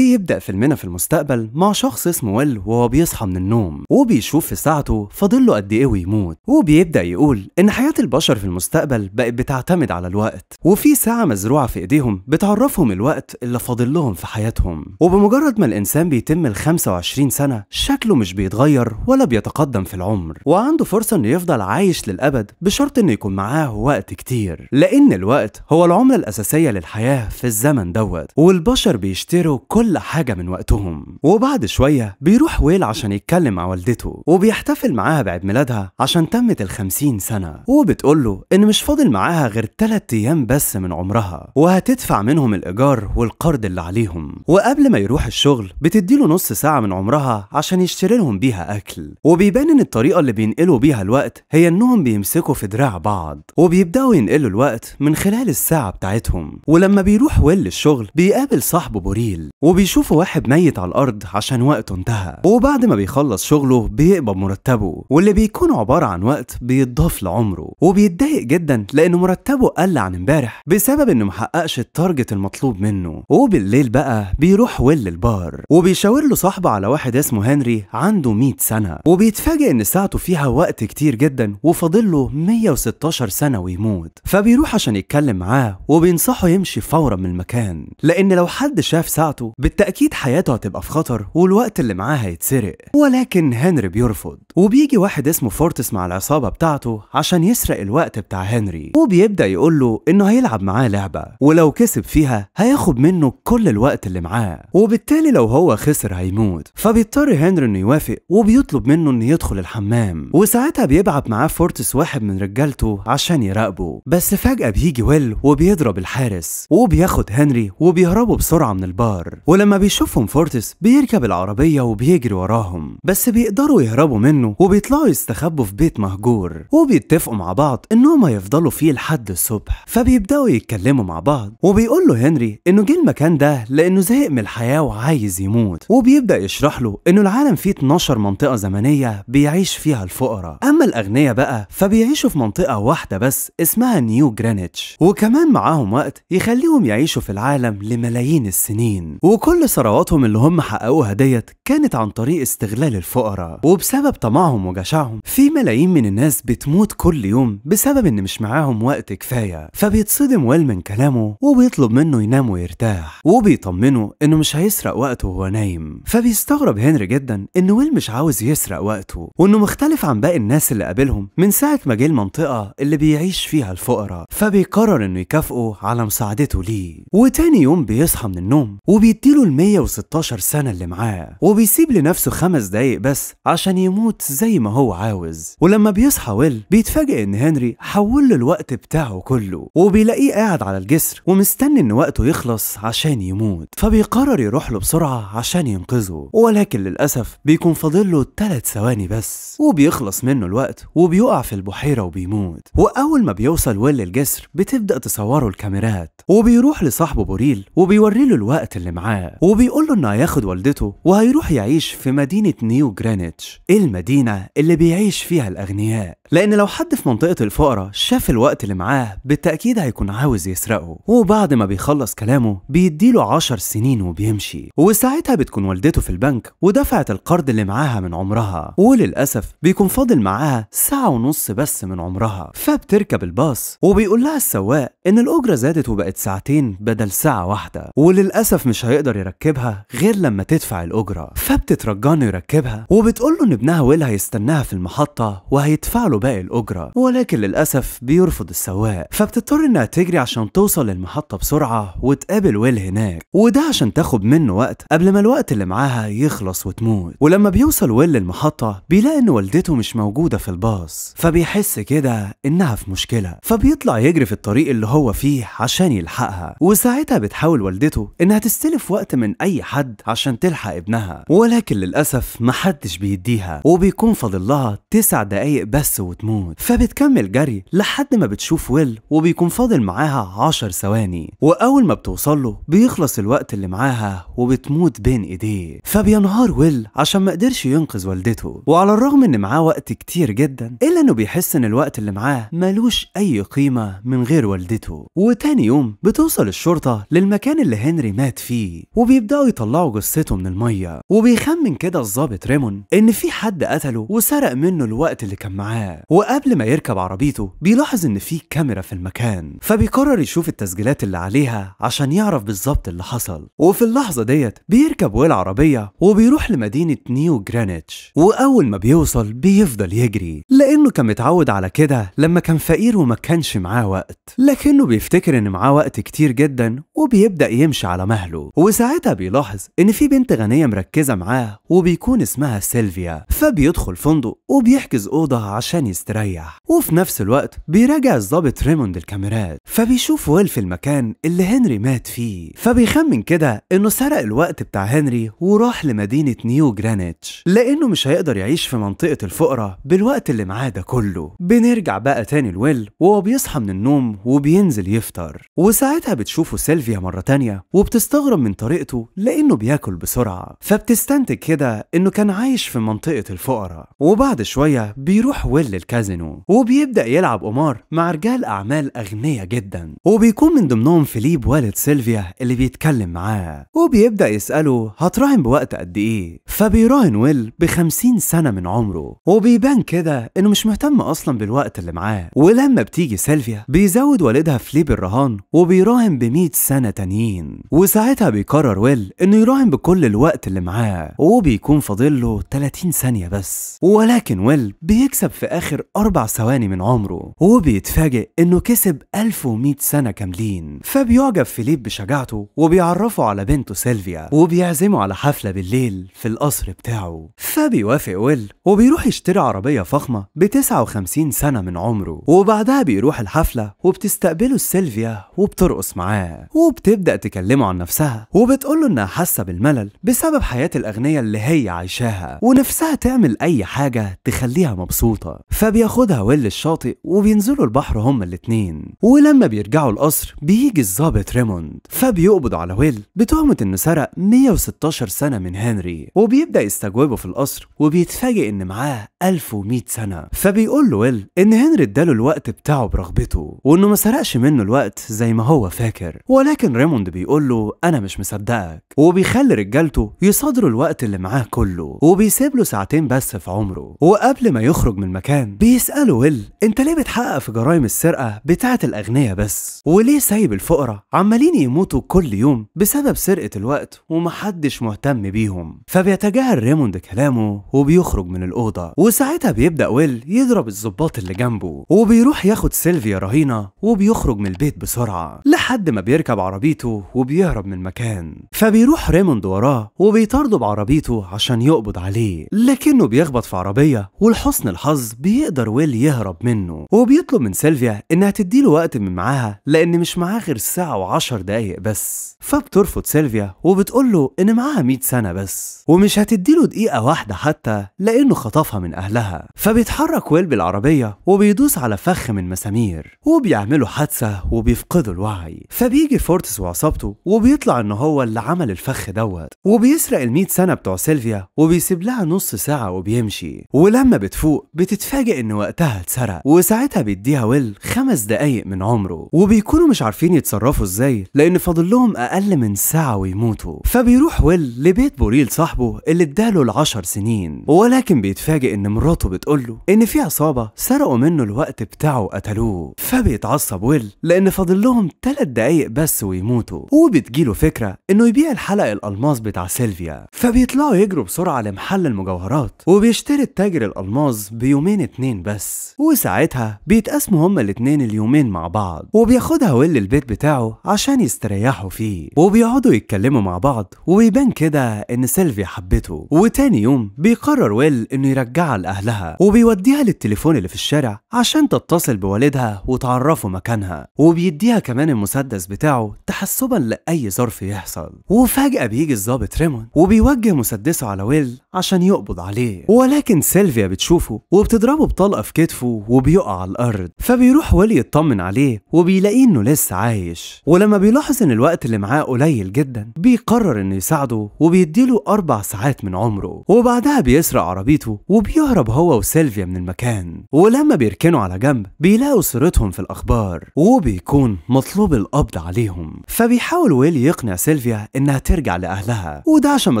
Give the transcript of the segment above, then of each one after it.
be بيبدأ فيلمنا في المستقبل مع شخص اسمه ويل وهو بيصحى من النوم وبيشوف في ساعته فاضل له قد ايه ويموت وبيبدأ يقول إن حياة البشر في المستقبل بقت بتعتمد على الوقت وفي ساعة مزروعة في إيديهم بتعرفهم الوقت اللي فاضل لهم في حياتهم وبمجرد ما الإنسان بيتم ال 25 سنة شكله مش بيتغير ولا بيتقدم في العمر وعنده فرصة إنه يفضل عايش للأبد بشرط إنه يكون معاه وقت كتير لأن الوقت هو العملة الأساسية للحياة في الزمن دوت والبشر بيشتروا كل حاجة من وقتهم وبعد شوية بيروح ويل عشان يتكلم مع والدته وبيحتفل معاها بعيد ميلادها عشان تمت الخمسين سنة وبتقول له إن مش فاضل معاها غير تلات أيام بس من عمرها وهتدفع منهم الإيجار والقرض اللي عليهم وقبل ما يروح الشغل بتديله نص ساعة من عمرها عشان يشتري لهم بيها أكل وبيبان إن الطريقة اللي بينقلوا بيها الوقت هي إنهم بيمسكوا في دراع بعض وبيبدأوا ينقلوا الوقت من خلال الساعة بتاعتهم ولما بيروح ويل للشغل بيقابل صاحبه بوريل وبي بيشوفوا واحد ميت على الأرض عشان وقته انتهى وبعد ما بيخلص شغله بيقبض مرتبه واللي بيكون عبارة عن وقت بيتضاف لعمره وبيتضايق جدا لأن مرتبه قل عن امبارح بسبب إنه محققش التارجت المطلوب منه وبالليل بقى بيروح ويل البار وبيشاور له صاحبه على واحد اسمه هنري عنده 100 سنة وبيتفاجئ إن ساعته فيها وقت كتير جدا وفاضل له 116 سنة ويموت فبيروح عشان يتكلم معاه وبينصحه يمشي فورا من المكان لأن لو حد شاف ساعته بالتأكيد حياته هتبقى في خطر والوقت اللي معاه هيتسرق ولكن هنري بيرفض وبيجي واحد اسمه فورتس مع العصابة بتاعته عشان يسرق الوقت بتاع هنري وبيبدأ يقول له إنه هيلعب معاه لعبة ولو كسب فيها هياخد منه كل الوقت اللي معاه وبالتالي لو هو خسر هيموت فبيضطر هنري إنه يوافق وبيطلب منه إنه يدخل الحمام وساعتها بيبعت معاه فورتس واحد من رجالته عشان يراقبه بس فجأة بيجي ويل وبيضرب الحارس وبياخد هنري وبيهربوا بسرعة من البار ولما لما بيشوفهم فورتس بيركب العربية وبيجري وراهم بس بيقدروا يهربوا منه وبيطلعوا يستخبوا في بيت مهجور وبيتفقوا مع بعض انهم هيفضلوا فيه لحد الصبح فبيبدأوا يتكلموا مع بعض وبيقول له هنري انه جه المكان ده لانه زهق من الحياة وعايز يموت وبيبدأ يشرح له انه العالم فيه 12 منطقة زمنية بيعيش فيها الفقراء اما الاغنياء بقى فبيعيشوا في منطقة واحدة بس اسمها نيو جرينتش وكمان معاهم وقت يخليهم يعيشوا في العالم لملايين السنين وكل كل ثرواتهم اللي هم حققوها ديت كانت عن طريق استغلال الفقراء وبسبب طمعهم وجشعهم في ملايين من الناس بتموت كل يوم بسبب ان مش معاهم وقت كفايه فبيتصدم ويل من كلامه وبيطلب منه ينام ويرتاح وبيطمنه انه مش هيسرق وقته وهو نايم فبيستغرب هنري جدا ان ويل مش عاوز يسرق وقته وانه مختلف عن باقي الناس اللي قابلهم من ساعه ما جه المنطقه اللي بيعيش فيها الفقراء فبيقرر انه يكافئه على مساعدته ليه وتاني يوم بيصحى من النوم وبيديله ال 116 سنة اللي معاه وبيسيب لنفسه خمس دقايق بس عشان يموت زي ما هو عاوز ولما بيصحى ويل بيتفاجئ ان هنري حول له الوقت بتاعه كله وبيلاقيه قاعد على الجسر ومستني ان وقته يخلص عشان يموت فبيقرر يروح له بسرعة عشان ينقذه ولكن للأسف بيكون فاضل له 3 ثواني بس وبيخلص منه الوقت وبيقع في البحيرة وبيموت وأول ما بيوصل ويل الجسر بتبدأ تصوره الكاميرات وبيروح لصاحبه بوريل وبيوري له الوقت اللي معاه وبيقول له انه هياخد والدته وهيروح يعيش في مدينه نيو جرينتش المدينه اللي بيعيش فيها الاغنياء لان لو حد في منطقه الفقراء شاف الوقت اللي معاه بالتاكيد هيكون عاوز يسرقه وبعد ما بيخلص كلامه بيديله عشر سنين وبيمشي وساعتها بتكون والدته في البنك ودفعت القرض اللي معاها من عمرها وللاسف بيكون فاضل معاها ساعه ونص بس من عمرها فبتركب الباص وبيقول لها السواق ان الاجره زادت وبقت ساعتين بدل ساعه واحده وللاسف مش هيقدر يركبها غير لما تدفع الأجرة فبتترجانه يركبها وبتقول له إن ابنها ويل هيستناها في المحطة وهيدفع له باقي الأجرة ولكن للأسف بيرفض السواق فبتضطر إنها تجري عشان توصل للمحطة بسرعة وتقابل ويل هناك وده عشان تاخد منه وقت قبل ما الوقت اللي معاها يخلص وتموت ولما بيوصل ويل للمحطة بيلاقي إن والدته مش موجودة في الباص فبيحس كده إنها في مشكلة فبيطلع يجري في الطريق اللي هو فيه عشان يلحقها وساعتها بتحاول والدته إنها تستلف وقت وقت من أي حد عشان تلحق ابنها ولكن للأسف ما حدش بيديها وبيكون فاضل لها تسع دقايق بس وتموت فبتكمل جري لحد ما بتشوف ويل وبيكون فاضل معاها عشر ثواني وأول ما بتوصل له بيخلص الوقت اللي معاها وبتموت بين إيديه فبينهار ويل عشان ما قدرش ينقذ والدته وعلى الرغم إن معاه وقت كتير جدا إلا إنه بيحس إن الوقت اللي معاه ملوش أي قيمة من غير والدته وتاني يوم بتوصل الشرطة للمكان اللي هنري مات فيه وبيبداوا يطلعوا جثته من الميه وبيخمن كده الظابط ريمون ان في حد قتله وسرق منه الوقت اللي كان معاه وقبل ما يركب عربيته بيلاحظ ان في كاميرا في المكان فبيقرر يشوف التسجيلات اللي عليها عشان يعرف بالظبط اللي حصل وفي اللحظه ديت بيركب ويل عربيه وبيروح لمدينه نيو جرانيتش واول ما بيوصل بيفضل يجري لانه كان متعود على كده لما كان فقير وما كانش معاه وقت لكنه بيفتكر ان معاه وقت كتير جدا وبيبدا يمشي على مهله وساعات ساعتها بيلاحظ إن في بنت غنية مركزة معاه وبيكون اسمها سيلفيا فبيدخل فندق وبيحجز أوضة عشان يستريح وفي نفس الوقت بيراجع الظابط ريموند الكاميرات فبيشوف ويل في المكان اللي هنري مات فيه فبيخمن كده إنه سرق الوقت بتاع هنري وراح لمدينة نيو جرانيتش لأنه مش هيقدر يعيش في منطقة الفقراء بالوقت اللي معاه ده كله بنرجع بقى تاني لويل وهو بيصحى من النوم وبينزل يفطر وساعتها بتشوفه سيلفيا مرة تانية وبتستغرب من طريقة منطقته لأنه بياكل بسرعة فبتستنتج كده إنه كان عايش في منطقة الفقراء وبعد شوية بيروح ويل للكازينو وبيبدأ يلعب قمار مع رجال أعمال أغنياء جدا وبيكون من ضمنهم فيليب والد سيلفيا اللي بيتكلم معاه وبيبدأ يسأله هتراهن بوقت قد إيه فبيراهن ويل ب 50 سنة من عمره وبيبان كده إنه مش مهتم أصلا بالوقت اللي معاه ولما بتيجي سيلفيا بيزود والدها فليب الرهان وبيراهن ب 100 سنة تانيين وساعتها بيقرر قرر ويل انه يراهن بكل الوقت اللي معاه وبيكون فاضل له 30 ثانيه بس ولكن ويل بيكسب في اخر اربع ثواني من عمره وبيتفاجئ انه كسب 1100 سنه كاملين فبيعجب فيليب بشجاعته وبيعرفه على بنته سيلفيا وبيعزمه على حفله بالليل في القصر بتاعه فبيوافق ويل وبيروح يشتري عربيه فخمه ب 59 سنه من عمره وبعدها بيروح الحفله وبتستقبله سيلفيا وبترقص معاه وبتبدا تكلمه عن نفسها وبت بتقوله انها حاسه بالملل بسبب حياه الاغنية اللي هي عايشاها ونفسها تعمل اي حاجه تخليها مبسوطه فبياخدها ويل الشاطئ وبينزلوا البحر هما الاتنين ولما بيرجعوا القصر بيجي الظابط ريموند فبيقبض على ويل بتهمه انه سرق 116 سنه من هنري وبيبدا يستجوبه في القصر وبيتفاجئ ان معاه 1100 سنه فبيقول له ويل ان هنري اداله الوقت بتاعه برغبته وانه ما سرقش منه الوقت زي ما هو فاكر ولكن ريموند بيقول له انا مش مصدق صدقك وبيخلي رجالته يصادروا الوقت اللي معاه كله وبيسيب له ساعتين بس في عمره وقبل ما يخرج من المكان بيسأله ويل انت ليه بتحقق في جرائم السرقة بتاعة الأغنياء بس وليه سايب الفقراء عمالين يموتوا كل يوم بسبب سرقة الوقت ومحدش مهتم بيهم فبيتجاهل ريموند كلامه وبيخرج من الأوضة وساعتها بيبدأ ويل يضرب الظباط اللي جنبه وبيروح ياخد سيلفيا رهينة وبيخرج من البيت بسرعة لحد ما بيركب عربيته وبيهرب من المكان فبيروح ريموند وراه وبيطارده بعربيته عشان يقبض عليه لكنه بيخبط في عربية ولحسن الحظ بيقدر ويل يهرب منه وبيطلب من سيلفيا إنها تديله وقت من معاها لأن مش معاه غير ساعة وعشر دقايق بس فبترفض سيلفيا وبتقول له إن معاها 100 سنة بس ومش هتديله دقيقة واحدة حتى لأنه خطفها من أهلها فبيتحرك ويل بالعربية وبيدوس على فخ من مسامير وبيعملوا حادثة وبيفقدوا الوعي فبيجي فورتس وعصابته وبيطلع ان هو اللي عمل الفخ دوت وبيسرق ال سنه بتوع سيلفيا وبيسيب لها نص ساعه وبيمشي ولما بتفوق بتتفاجئ ان وقتها اتسرق وساعتها بيديها ويل خمس دقايق من عمره وبيكونوا مش عارفين يتصرفوا ازاي لان فاضل لهم اقل من ساعه ويموتوا فبيروح ويل لبيت بوريل صاحبه اللي اداله العشر سنين ولكن بيتفاجئ ان مراته بتقول له ان في عصابه سرقوا منه الوقت بتاعه وقتلوه فبيتعصب ويل لان فاضل لهم دقايق بس ويموتوا وبتجيله فكرة انه يبيع الحلق الألماس بتاع سيلفيا فبيطلعوا يجروا بسرعة لمحل المجوهرات وبيشتري التاجر الألماس بيومين اتنين بس وساعتها بيتقاسموا هما الاتنين اليومين مع بعض وبياخدها ويل البيت بتاعه عشان يستريحوا فيه وبيقعدوا يتكلموا مع بعض وبيبان كده ان سيلفيا حبته وتاني يوم بيقرر ويل انه يرجعها لأهلها وبيوديها للتليفون اللي في الشارع عشان تتصل بوالدها وتعرفه مكانها وبيديها كمان المساعدة المسدس بتاعه تحسبا لأي ظرف يحصل وفجأة بيجي الظابط ريمون وبيوجه مسدسه على ويل عشان يقبض عليه ولكن سيلفيا بتشوفه وبتضربه بطلقة في كتفه وبيقع على الأرض فبيروح ويل يطمن عليه وبيلاقيه إنه لسه عايش ولما بيلاحظ إن الوقت اللي معاه قليل جدا بيقرر إنه يساعده وبيديله أربع ساعات من عمره وبعدها بيسرق عربيته وبيهرب هو وسيلفيا من المكان ولما بيركنوا على جنب بيلاقوا صورتهم في الأخبار وبيكون مطلوب القبض عليهم فبيحاول ويل يقنع سيلفيا انها ترجع لاهلها وده عشان ما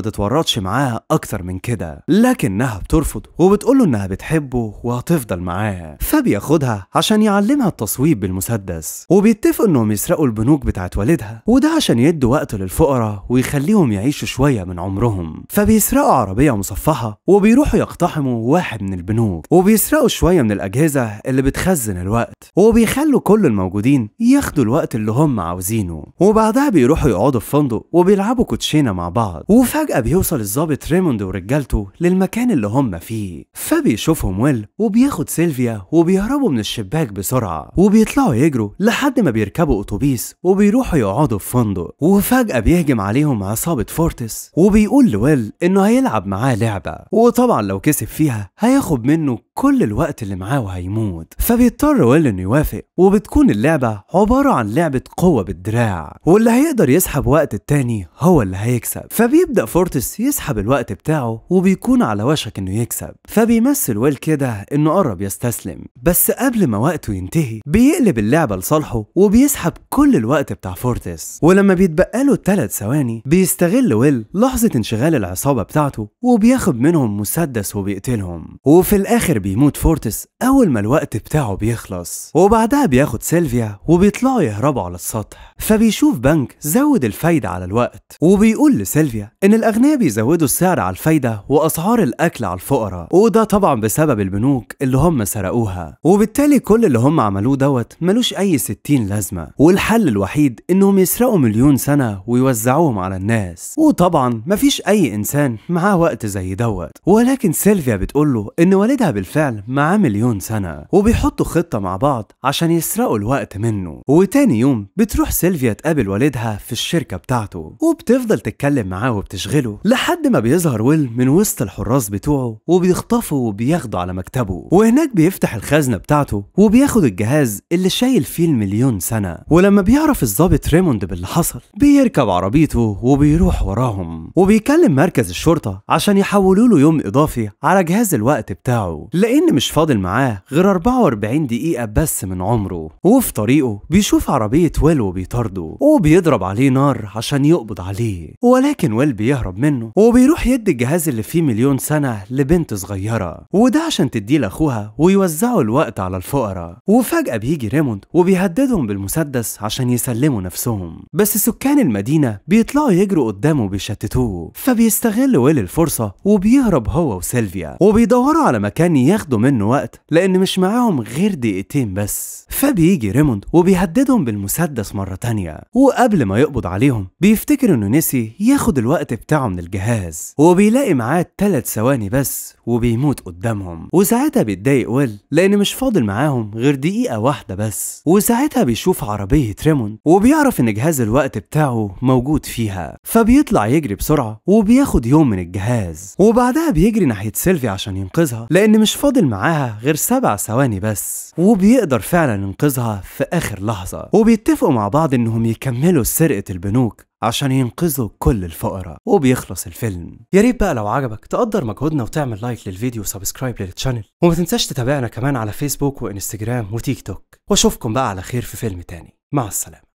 تتورطش معاه اكتر من كده لكنها بترفض وبتقوله انها بتحبه وهتفضل معاه فبياخدها عشان يعلمها التصويب بالمسدس وبيتفقوا انهم يسرقوا البنوك بتاعت والدها وده عشان يدوا وقت للفقراء ويخليهم يعيشوا شويه من عمرهم فبيسرقوا عربيه مصفحه وبيروحوا يقتحموا واحد من البنوك وبيسرقوا شويه من الاجهزه اللي بتخزن الوقت وبيخلوا كل الموجودين ياخدوا الوقت اللي اللي هم عاوزينه وبعدها بيروحوا يقعدوا في فندق وبيلعبوا كوتشينة مع بعض وفجأة بيوصل الظابط ريموند ورجالته للمكان اللي هم فيه فبيشوفهم ويل وبياخد سيلفيا وبيهربوا من الشباك بسرعة وبيطلعوا يجروا لحد ما بيركبوا أتوبيس وبيروحوا يقعدوا في فندق وفجأة بيهجم عليهم عصابة فورتس وبيقول لويل إنه هيلعب معاه لعبة وطبعا لو كسب فيها هياخد منه كل الوقت اللي معاه وهيموت فبيضطر ويل انه يوافق وبتكون اللعبة عبارة عن لعبة قوة بالدراع واللي هيقدر يسحب وقت التاني هو اللي هيكسب فبيبدأ فورتس يسحب الوقت بتاعه وبيكون على وشك انه يكسب فبيمثل ويل كده انه قرب يستسلم بس قبل ما وقته ينتهي بيقلب اللعبة لصالحه وبيسحب كل الوقت بتاع فورتس ولما بيتبقى له 3 ثواني بيستغل ويل لحظة انشغال العصابة بتاعته وبياخد منهم مسدس وبيقتلهم وفي الآخر بي بيموت فورتس أول ما الوقت بتاعه بيخلص وبعدها بياخد سيلفيا وبيطلعوا يهربوا على السطح فبيشوف بنك زود الفايدة على الوقت وبيقول لسيلفيا إن الأغنياء بيزودوا السعر على الفايدة وأسعار الأكل على الفقراء وده طبعا بسبب البنوك اللي هم سرقوها وبالتالي كل اللي هم عملوه دوت ملوش أي ستين لازمة والحل الوحيد إنهم يسرقوا مليون سنة ويوزعوهم على الناس وطبعا مفيش أي إنسان معاه وقت زي دوت ولكن سيلفيا بتقوله إن والدها بالفعل بالفعل معاه مليون سنة وبيحطوا خطة مع بعض عشان يسرقوا الوقت منه وتاني يوم بتروح سيلفيا تقابل والدها في الشركة بتاعته وبتفضل تتكلم معاه وبتشغله لحد ما بيظهر ويل من وسط الحراس بتوعه وبيخطفه وبياخده على مكتبه وهناك بيفتح الخزنة بتاعته وبياخد الجهاز اللي شايل فيه المليون سنة ولما بيعرف الظابط ريموند باللي حصل بيركب عربيته وبيروح وراهم وبيكلم مركز الشرطة عشان يحولوا له يوم إضافي على جهاز الوقت بتاعه لأن مش فاضل معاه غير 44 دقيقة بس من عمره وفي طريقه بيشوف عربية ويل وبيطارده وبيضرب عليه نار عشان يقبض عليه ولكن ويل بيهرب منه وبيروح يدي الجهاز اللي فيه مليون سنة لبنت صغيرة وده عشان تديه لأخوها ويوزعوا الوقت على الفقراء وفجأة بيجي ريموند وبيهددهم بالمسدس عشان يسلموا نفسهم بس سكان المدينة بيطلعوا يجروا قدامه وبيشتتوه فبيستغل ويل الفرصة وبيهرب هو وسيلفيا وبيدوروا على مكان ياخدوا منه وقت لأن مش معاهم غير دقيقتين بس فبيجي ريموند وبيهددهم بالمسدس مرة تانية وقبل ما يقبض عليهم بيفتكر إنه نسي ياخد الوقت بتاعه من الجهاز وبيلاقي معاه ثلاث ثواني بس وبيموت قدامهم وساعتها بيتضايق ويل لأن مش فاضل معاهم غير دقيقة واحدة بس وساعتها بيشوف عربية ريموند وبيعرف إن جهاز الوقت بتاعه موجود فيها فبيطلع يجري بسرعة وبياخد يوم من الجهاز وبعدها بيجري ناحية سيلفي عشان ينقذها لأن مش فاضل معاها غير سبع ثواني بس وبيقدر فعلا ينقذها في آخر لحظة وبيتفقوا مع بعض إنهم يكملوا سرقة البنوك عشان ينقذوا كل الفقراء وبيخلص الفيلم يا ريت بقى لو عجبك تقدر مجهودنا وتعمل لايك للفيديو وسبسكرايب للتشانل وما تنساش تتابعنا كمان على فيسبوك وانستجرام وتيك توك واشوفكم بقى على خير في فيلم تاني مع السلامة